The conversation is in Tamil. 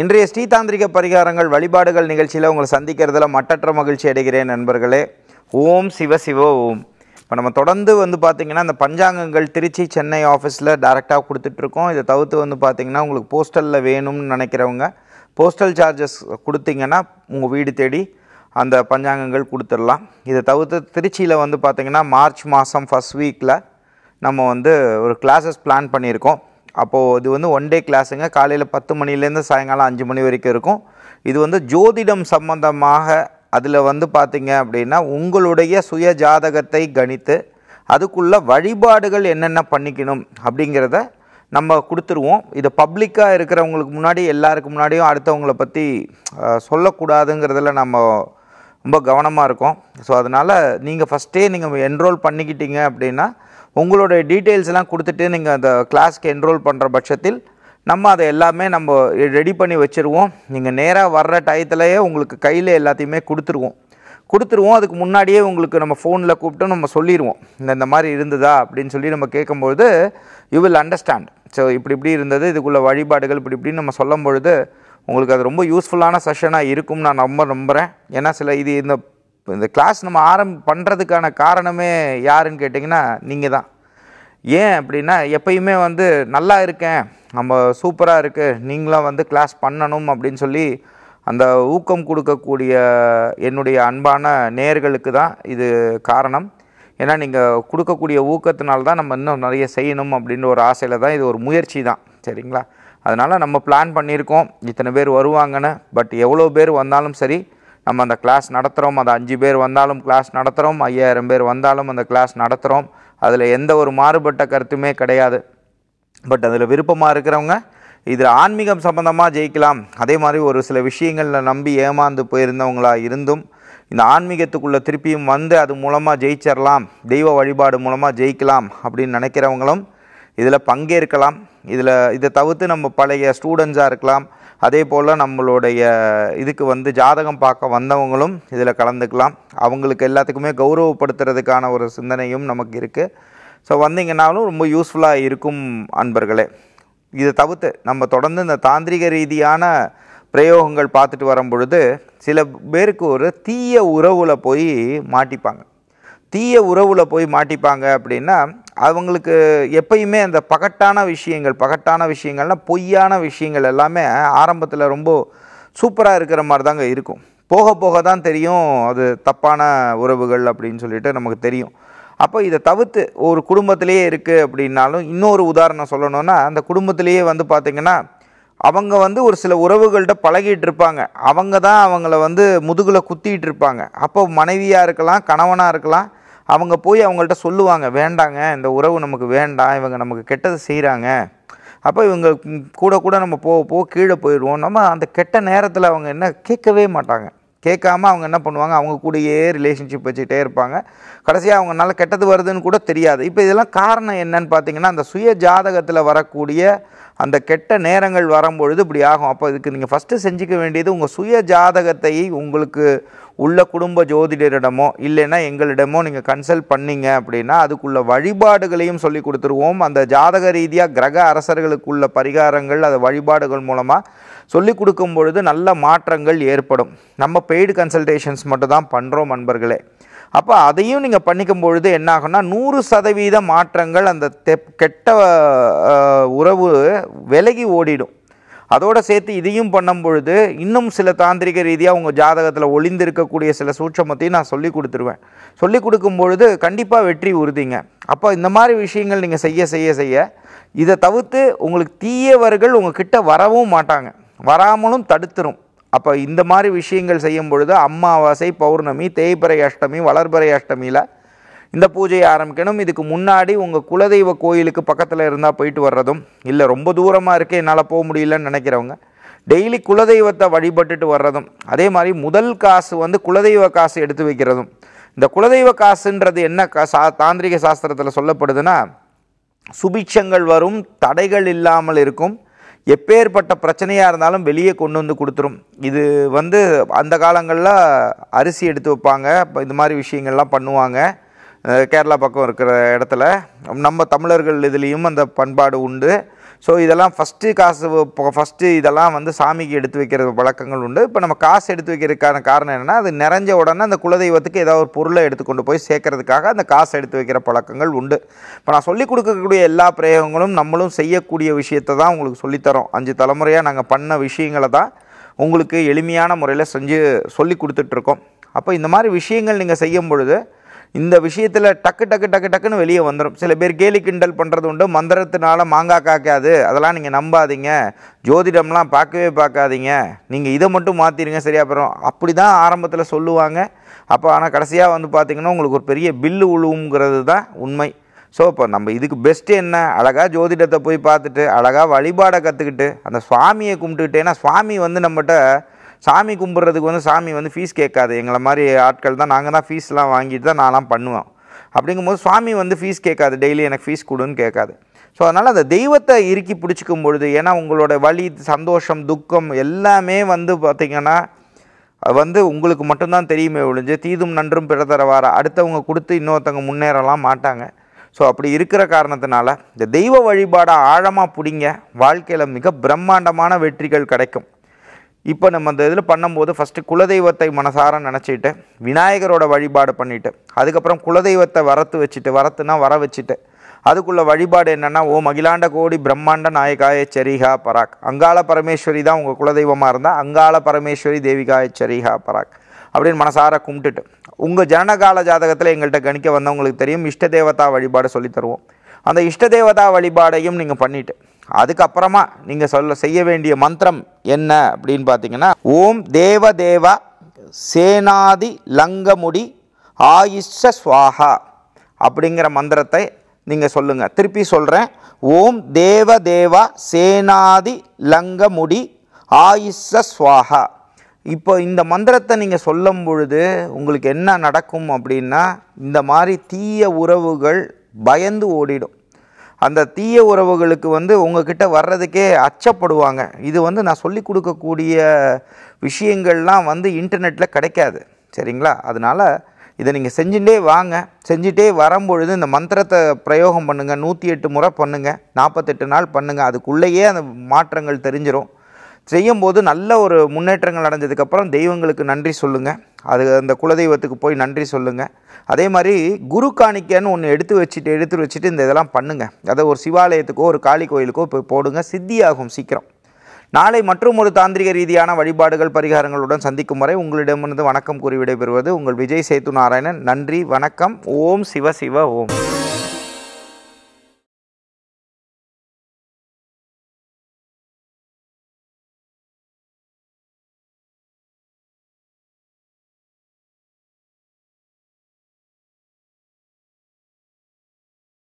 இன்றைய ஸ்ரீதாந்திரிக பரிகாரங்கள் வழிபாடுகள் நிகழ்ச்சியில் உங்களை சந்திக்கிறதுல மட்டற்ற மகிழ்ச்சி அடைகிறேன் நண்பர்களே ஓம் சிவ சிவ ஓம் இப்போ நம்ம தொடர்ந்து வந்து பார்த்திங்கன்னா அந்த பஞ்சாங்கங்கள் திருச்சி சென்னை ஆஃபீஸில் டேரெக்டாக கொடுத்துட்ருக்கோம் இதை தவிர்த்து வந்து பார்த்திங்கன்னா உங்களுக்கு போஸ்டலில் வேணும்னு நினைக்கிறவங்க போஸ்டல் சார்ஜஸ் கொடுத்திங்கன்னா உங்கள் வீடு தேடி அந்த பஞ்சாங்கங்கள் கொடுத்துடலாம் இதை தவிர்த்து திருச்சியில் வந்து பார்த்திங்கன்னா மார்ச் மாதம் ஃபஸ்ட் வீக்கில் நம்ம வந்து ஒரு கிளாஸஸ் பிளான் பண்ணியிருக்கோம் அப்போது இது வந்து ஒன் டே கிளாஸுங்க காலையில் பத்து மணிலேருந்து சாயங்காலம் அஞ்சு மணி வரைக்கும் இருக்கும் இது வந்து ஜோதிடம் சம்பந்தமாக அதில் வந்து பார்த்திங்க அப்படின்னா உங்களுடைய சுய ஜாதகத்தை கணித்து அதுக்குள்ள வழிபாடுகள் என்னென்ன பண்ணிக்கணும் அப்படிங்கிறத நம்ம கொடுத்துருவோம் இது பப்ளிக்காக இருக்கிறவங்களுக்கு முன்னாடி எல்லாருக்கு முன்னாடியும் அடுத்தவங்கள பற்றி சொல்லக்கூடாதுங்கிறதுல நம்ம ரொம்ப கவனமாக இருக்கும் ஸோ அதனால் நீங்கள் ஃபஸ்ட்டே நீங்கள் என்ரோல் பண்ணிக்கிட்டீங்க அப்படின்னா உங்களுடைய டீட்டெயில்ஸ்லாம் கொடுத்துட்டு நீங்கள் அந்த கிளாஸ்க்கு என்ரோல் பண்ணுற பட்சத்தில் நம்ம அதை எல்லாமே நம்ம ரெடி பண்ணி வச்சுருவோம் நீங்கள் நேராக வர்ற டயத்துலையே உங்களுக்கு கையில் எல்லாத்தையுமே கொடுத்துருவோம் கொடுத்துருவோம் அதுக்கு முன்னாடியே உங்களுக்கு நம்ம ஃபோனில் கூப்பிட்டு நம்ம சொல்லிடுவோம் இந்த இந்த மாதிரி இருந்ததா அப்படின்னு சொல்லி நம்ம கேட்கும்பொழுது யூ வில் அண்டர்ஸ்டாண்ட் ஸோ இப்படி இப்படி இருந்தது இதுக்குள்ள வழிபாடுகள் இப்படி இப்படின்னு நம்ம சொல்லும் பொழுது உங்களுக்கு அது ரொம்ப யூஸ்ஃபுல்லான செஷனாக இருக்கும்னு நான் ரொம்ப நம்புகிறேன் ஏன்னா சில இது இந்த இப்போ இந்த கிளாஸ் நம்ம ஆரம் பண்ணுறதுக்கான காரணமே யாருன்னு கேட்டிங்கன்னா நீங்கள் தான் ஏன் அப்படின்னா எப்பயுமே வந்து நல்லா இருக்கேன் நம்ம சூப்பராக இருக்குது நீங்களாம் வந்து கிளாஸ் பண்ணணும் அப்படின்னு சொல்லி அந்த ஊக்கம் கொடுக்கக்கூடிய என்னுடைய அன்பான நேர்களுக்கு தான் இது காரணம் ஏன்னா நீங்கள் கொடுக்கக்கூடிய ஊக்கத்தினால தான் நம்ம இன்னும் நிறைய செய்யணும் அப்படின்ற ஒரு ஆசையில் தான் இது ஒரு முயற்சி தான் சரிங்களா அதனால் நம்ம பிளான் பண்ணியிருக்கோம் இத்தனை பேர் வருவாங்கன்னு பட் எவ்வளோ பேர் வந்தாலும் சரி நம்ம அந்த கிளாஸ் நடத்துகிறோம் அது அஞ்சு பேர் வந்தாலும் கிளாஸ் நடத்துகிறோம் ஐயாயிரம் பேர் வந்தாலும் அந்த கிளாஸ் நடத்துகிறோம் அதில் எந்த ஒரு மாறுபட்ட கருத்துமே கிடையாது பட் அதில் விருப்பமாக இருக்கிறவங்க இதில் ஆன்மீகம் சம்மந்தமாக ஜெயிக்கலாம் அதே மாதிரி ஒரு சில விஷயங்களில் நம்பி ஏமாந்து போயிருந்தவங்களாக இருந்தும் இந்த ஆன்மீகத்துக்குள்ளே திருப்பியும் வந்து அது மூலமாக ஜெயிச்சிடலாம் தெய்வ வழிபாடு மூலமாக ஜெயிக்கலாம் அப்படின்னு நினைக்கிறவங்களும் இதில் பங்கேற்கலாம் இதில் இதை தவிர்த்து நம்ம பழைய ஸ்டூடெண்ட்ஸாக இருக்கலாம் அதே போல் நம்மளுடைய இதுக்கு வந்து ஜாதகம் பார்க்க வந்தவங்களும் இதில் கலந்துக்கலாம் அவங்களுக்கு எல்லாத்துக்குமே கௌரவப்படுத்துறதுக்கான ஒரு சிந்தனையும் நமக்கு இருக்குது ஸோ வந்தீங்கன்னாலும் ரொம்ப யூஸ்ஃபுல்லாக இருக்கும் அன்பர்களே இதை தவிர்த்து நம்ம தொடர்ந்து இந்த தாந்திரிக ரீதியான பிரயோகங்கள் பார்த்துட்டு வரும் பொழுது சில பேருக்கு ஒரு தீய உறவில் போய் மாட்டிப்பாங்க தீய உறவில் போய் மாட்டிப்பாங்க அப்படின்னா அவங்களுக்கு எப்பயுமே அந்த பகட்டான விஷயங்கள் பகட்டான விஷயங்கள்னால் பொய்யான விஷயங்கள் எல்லாமே ஆரம்பத்தில் ரொம்ப சூப்பராக இருக்கிற மாதிரி தாங்க இருக்கும் போக போக தான் தெரியும் அது தப்பான உறவுகள் அப்படின்னு சொல்லிட்டு நமக்கு தெரியும் அப்போ இதை தவிர்த்து ஒரு குடும்பத்திலேயே இருக்குது அப்படின்னாலும் இன்னொரு உதாரணம் சொல்லணும்னா அந்த குடும்பத்திலேயே வந்து பார்த்திங்கன்னா அவங்க வந்து ஒரு சில உறவுகள்கிட்ட பழகிட்டு இருப்பாங்க அவங்க தான் அவங்கள வந்து முதுகில் குத்திகிட்டு இருப்பாங்க அப்போ மனைவியாக இருக்கலாம் கணவனாக இருக்கலாம் அவங்க போய் அவங்கள்ட்ட சொல்லுவாங்க வேண்டாங்க இந்த உறவு நமக்கு வேண்டாம் இவங்க நமக்கு கெட்டதை செய்கிறாங்க அப்போ இவங்க கூட கூட நம்ம போக போக கீழே போயிடுவோம் நம்ம அந்த கெட்ட நேரத்தில் அவங்க என்ன கேட்கவே மாட்டாங்க கேட்காம அவங்க என்ன பண்ணுவாங்க அவங்க கூடயே ரிலேஷன்ஷிப் வச்சுக்கிட்டே இருப்பாங்க கடைசியாக அவங்கனால கெட்டது வருதுன்னு கூட தெரியாது இப்போ இதெல்லாம் காரணம் என்னன்னு பார்த்தீங்கன்னா அந்த சுய ஜாதகத்தில் வரக்கூடிய அந்த கெட்ட நேரங்கள் வரும்பொழுது இப்படி ஆகும் அப்போ இதுக்கு நீங்கள் ஃபஸ்ட்டு செஞ்சுக்க வேண்டியது உங்கள் சுய ஜாதகத்தை உங்களுக்கு உள்ள குடும்ப ஜோதிடரிடமோ இல்லைன்னா எங்களிடமோ நீங்கள் கன்சல்ட் பண்ணீங்க அப்படின்னா அதுக்குள்ள வழிபாடுகளையும் சொல்லி கொடுத்துருவோம் அந்த ஜாதக ரீதியாக கிரக அரசர்களுக்குள்ள பரிகாரங்கள் அது வழிபாடுகள் மூலமாக சொல்லி கொடுக்கும் பொழுது நல்ல மாற்றங்கள் ஏற்படும் நம்ம பெய்டு கன்சல்டேஷன்ஸ் மட்டும் தான் பண்ணுறோம் நண்பர்களே அப்போ அதையும் நீங்கள் பண்ணிக்கும் பொழுது என்னாகும்னா நூறு சதவீத மாற்றங்கள் அந்த கெட்ட உறவு விலகி ஓடிடும் அதோடு சேர்த்து இதையும் பண்ணும் பொழுது இன்னும் சில தாந்திரிக ரீதியாக உங்கள் ஜாதகத்தில் ஒளிந்திருக்கக்கூடிய சில சூட்சமத்தையும் நான் சொல்லி கொடுத்துருவேன் சொல்லி கொடுக்கும் பொழுது கண்டிப்பாக வெற்றி உறுதிங்க அப்போ இந்த மாதிரி விஷயங்கள் நீங்கள் செய்ய செய்ய செய்ய இதை தவிர்த்து உங்களுக்கு தீயவர்கள் கிட்ட வரவும் மாட்டாங்க வராமலும் தடுத்துரும் அப்போ இந்த மாதிரி விஷயங்கள் செய்யும் பொழுது அம்மாவாசை பௌர்ணமி தேய்பறை அஷ்டமி வளர்பறை அஷ்டமியில் இந்த பூஜையை ஆரம்பிக்கணும் இதுக்கு முன்னாடி உங்கள் குலதெய்வ கோயிலுக்கு பக்கத்தில் இருந்தால் போயிட்டு வர்றதும் இல்லை ரொம்ப தூரமாக இருக்குது என்னால் போக முடியலன்னு நினைக்கிறவங்க டெய்லி குலதெய்வத்தை வழிபட்டுட்டு வர்றதும் அதே மாதிரி முதல் காசு வந்து குலதெய்வ காசு எடுத்து வைக்கிறதும் இந்த குலதெய்வ காசுன்றது என்ன கா சா தாந்திரிக சாஸ்திரத்தில் சொல்லப்படுதுன்னா சுபிட்சங்கள் வரும் தடைகள் இல்லாமல் இருக்கும் எப்பேற்பட்ட பிரச்சனையாக இருந்தாலும் வெளியே கொண்டு வந்து கொடுத்துரும் இது வந்து அந்த காலங்களில் அரிசி எடுத்து வைப்பாங்க இது மாதிரி விஷயங்கள்லாம் பண்ணுவாங்க கேரளா பக்கம் இருக்கிற இடத்துல நம்ம தமிழர்கள் இதுலேயும் அந்த பண்பாடு உண்டு ஸோ இதெல்லாம் ஃபஸ்ட்டு காசு ஃபஸ்ட்டு இதெல்லாம் வந்து சாமிக்கு எடுத்து வைக்கிற வழக்கங்கள் உண்டு இப்போ நம்ம காசு எடுத்து வைக்கிறதுக்கான காரணம் என்னென்னா அது நிறைஞ்ச உடனே அந்த குலதெய்வத்துக்கு ஏதாவது ஒரு பொருளை எடுத்துக்கொண்டு போய் சேர்க்கறதுக்காக அந்த காசு எடுத்து வைக்கிற பழக்கங்கள் உண்டு இப்போ நான் சொல்லிக் கொடுக்கக்கூடிய எல்லா பிரயோகங்களும் நம்மளும் செய்யக்கூடிய விஷயத்தை தான் உங்களுக்கு சொல்லித்தரோம் அஞ்சு தலைமுறையாக நாங்கள் பண்ண விஷயங்களை தான் உங்களுக்கு எளிமையான முறையில் செஞ்சு சொல்லி கொடுத்துட்ருக்கோம் அப்போ இந்த மாதிரி விஷயங்கள் நீங்கள் செய்யும் பொழுது இந்த விஷயத்தில் டக்கு டக்கு டக்கு டக்குன்னு வெளியே வந்துடும் சில பேர் கேலி கிண்டல் பண்ணுறது உண்டு மந்திரத்தினால மாங்காய் காக்காது அதெல்லாம் நீங்கள் நம்பாதீங்க ஜோதிடம்லாம் பார்க்கவே பார்க்காதீங்க நீங்கள் இதை மட்டும் மாற்றிடுங்க சரியா போகிறோம் அப்படி தான் ஆரம்பத்தில் சொல்லுவாங்க அப்போ ஆனால் கடைசியாக வந்து பார்த்திங்கன்னா உங்களுக்கு ஒரு பெரிய பில்லு உழுவுங்கிறது தான் உண்மை ஸோ இப்போ நம்ம இதுக்கு பெஸ்ட்டு என்ன அழகாக ஜோதிடத்தை போய் பார்த்துட்டு அழகாக வழிபாடை கற்றுக்கிட்டு அந்த சுவாமியை கும்பிட்டுக்கிட்டேன்னா சுவாமி வந்து நம்மகிட்ட சாமி கும்பிட்றதுக்கு வந்து சாமி வந்து ஃபீஸ் கேட்காது எங்களை மாதிரி ஆட்கள் தான் நாங்கள் தான் ஃபீஸ்லாம் வாங்கிட்டு தான் நான்லாம் பண்ணுவோம் அப்படிங்கும்போது சுவாமி வந்து ஃபீஸ் கேட்காது டெய்லி எனக்கு ஃபீஸ் கொடுன்னு கேட்காது ஸோ அதனால் அந்த தெய்வத்தை இறுக்கி பிடிச்சிக்கும் பொழுது ஏன்னா உங்களோட வழி சந்தோஷம் துக்கம் எல்லாமே வந்து பார்த்திங்கன்னா வந்து உங்களுக்கு மட்டும்தான் தெரியுமே ஒழிஞ்சு தீதும் நன்றும் பிறதரவார அடுத்தவங்க கொடுத்து இன்னொருத்தவங்க முன்னேறலாம் மாட்டாங்க ஸோ அப்படி இருக்கிற காரணத்தினால இந்த தெய்வ வழிபாடை ஆழமாக பிடிங்க வாழ்க்கையில் மிக பிரம்மாண்டமான வெற்றிகள் கிடைக்கும் இப்போ நம்ம அந்த இதில் பண்ணும்போது ஃபஸ்ட்டு குலதெய்வத்தை மனசார நினச்சிட்டு விநாயகரோட வழிபாடு பண்ணிவிட்டு அதுக்கப்புறம் குலதெய்வத்தை வரத்து வச்சுட்டு வரத்துனா வர வச்சுட்டு அதுக்குள்ள வழிபாடு என்னென்னா ஓ மகிலாண்ட கோடி பிரம்மாண்ட நாயகாய சரிகா பராக் அங்காள பரமேஸ்வரி தான் உங்கள் குலதெய்வமாக இருந்தால் அங்காள பரமேஸ்வரி தேவிகாய சரிகா பராக் அப்படின்னு மனசார கும்பிட்டுட்டு உங்கள் ஜனனகால ஜாதகத்தில் எங்கள்கிட்ட கணிக்க வந்தவங்களுக்கு தெரியும் இஷ்ட தேவதா வழிபாடு சொல்லித்தருவோம் அந்த இஷ்ட தேவதா வழிபாடையும் நீங்கள் பண்ணிவிட்டு அதுக்கப்புறமா நீங்கள் சொல்ல செய்ய வேண்டிய மந்திரம் என்ன அப்படின்னு பார்த்தீங்கன்னா ஓம் தேவ தேவ சேனாதி லங்கமுடி ஆயுஷ சுவாகா அப்படிங்கிற மந்திரத்தை நீங்கள் சொல்லுங்கள் திருப்பி சொல்கிறேன் ஓம் தேவ தேவா சேனாதி லங்கமுடி ஆயுஷ சுவாகா இப்போ இந்த மந்திரத்தை நீங்கள் சொல்லும் பொழுது உங்களுக்கு என்ன நடக்கும் அப்படின்னா இந்த மாதிரி தீய உறவுகள் பயந்து ஓடிடும் அந்த தீய உறவுகளுக்கு வந்து உங்ககிட்ட வர்றதுக்கே அச்சப்படுவாங்க இது வந்து நான் சொல்லி கொடுக்கக்கூடிய விஷயங்கள்லாம் வந்து இன்டர்நெட்டில் கிடைக்காது சரிங்களா அதனால் இதை நீங்கள் செஞ்சுட்டே வாங்க செஞ்சுட்டே வரும்பொழுது இந்த மந்திரத்தை பிரயோகம் பண்ணுங்கள் நூற்றி எட்டு முறை பண்ணுங்கள் நாற்பத்தெட்டு நாள் பண்ணுங்கள் அதுக்குள்ளேயே அந்த மாற்றங்கள் தெரிஞ்சிடும் செய்யும்போது நல்ல ஒரு முன்னேற்றங்கள் அடைஞ்சதுக்கப்புறம் தெய்வங்களுக்கு நன்றி சொல்லுங்கள் அது அந்த குலதெய்வத்துக்கு போய் நன்றி சொல்லுங்கள் அதே மாதிரி குரு காணிக்கன்னு ஒன்று எடுத்து வச்சுட்டு எடுத்து வச்சுட்டு இந்த இதெல்லாம் பண்ணுங்கள் அதை ஒரு சிவாலயத்துக்கோ ஒரு காளி கோயிலுக்கோ போய் போடுங்க சித்தியாகும் சீக்கிரம் நாளை மற்றும் ஒரு தாந்திரிக ரீதியான வழிபாடுகள் பரிகாரங்களுடன் சந்திக்கும் வரை உங்களிடமிருந்து வணக்கம் கூறி விடைபெறுவது உங்கள் விஜய் சேத்து நாராயணன் நன்றி வணக்கம் ஓம் சிவ சிவ ஓம்